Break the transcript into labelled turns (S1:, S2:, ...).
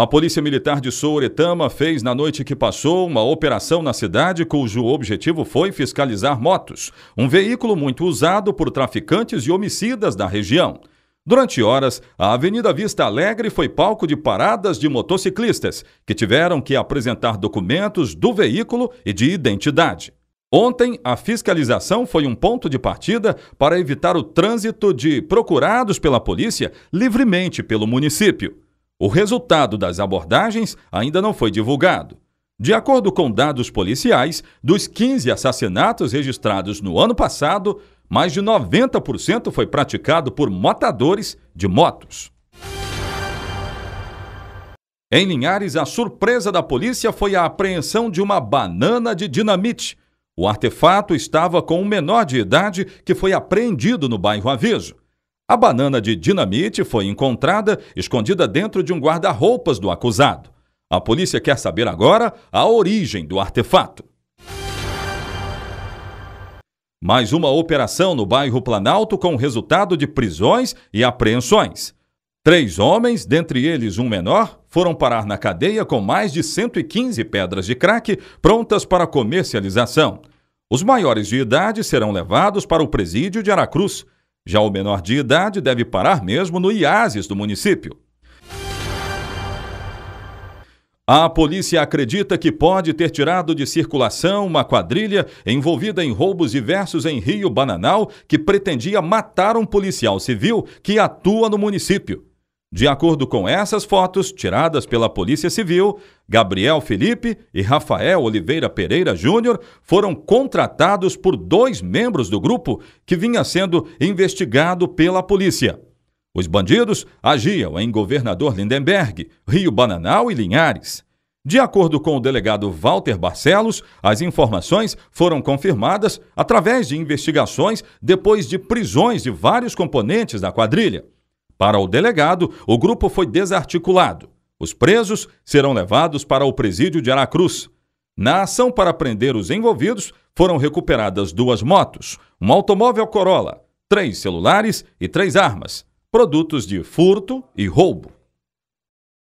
S1: A Polícia Militar de Souretama fez na noite que passou uma operação na cidade cujo objetivo foi fiscalizar motos, um veículo muito usado por traficantes e homicidas da região. Durante horas, a Avenida Vista Alegre foi palco de paradas de motociclistas, que tiveram que apresentar documentos do veículo e de identidade. Ontem, a fiscalização foi um ponto de partida para evitar o trânsito de procurados pela polícia livremente pelo município. O resultado das abordagens ainda não foi divulgado. De acordo com dados policiais, dos 15 assassinatos registrados no ano passado, mais de 90% foi praticado por motadores de motos. Em Linhares, a surpresa da polícia foi a apreensão de uma banana de dinamite. O artefato estava com um menor de idade que foi apreendido no bairro Aviso. A banana de dinamite foi encontrada escondida dentro de um guarda-roupas do acusado. A polícia quer saber agora a origem do artefato. Mais uma operação no bairro Planalto com resultado de prisões e apreensões. Três homens, dentre eles um menor, foram parar na cadeia com mais de 115 pedras de crack prontas para comercialização. Os maiores de idade serão levados para o presídio de Aracruz. Já o menor de idade deve parar mesmo no IASES do município. A polícia acredita que pode ter tirado de circulação uma quadrilha envolvida em roubos diversos em Rio Bananal que pretendia matar um policial civil que atua no município. De acordo com essas fotos, tiradas pela Polícia Civil, Gabriel Felipe e Rafael Oliveira Pereira Júnior foram contratados por dois membros do grupo que vinha sendo investigado pela polícia. Os bandidos agiam em Governador Lindenberg, Rio Bananal e Linhares. De acordo com o delegado Walter Barcelos, as informações foram confirmadas através de investigações depois de prisões de vários componentes da quadrilha. Para o delegado, o grupo foi desarticulado. Os presos serão levados para o presídio de Aracruz. Na ação para prender os envolvidos, foram recuperadas duas motos, um automóvel Corolla, três celulares e três armas, produtos de furto e roubo.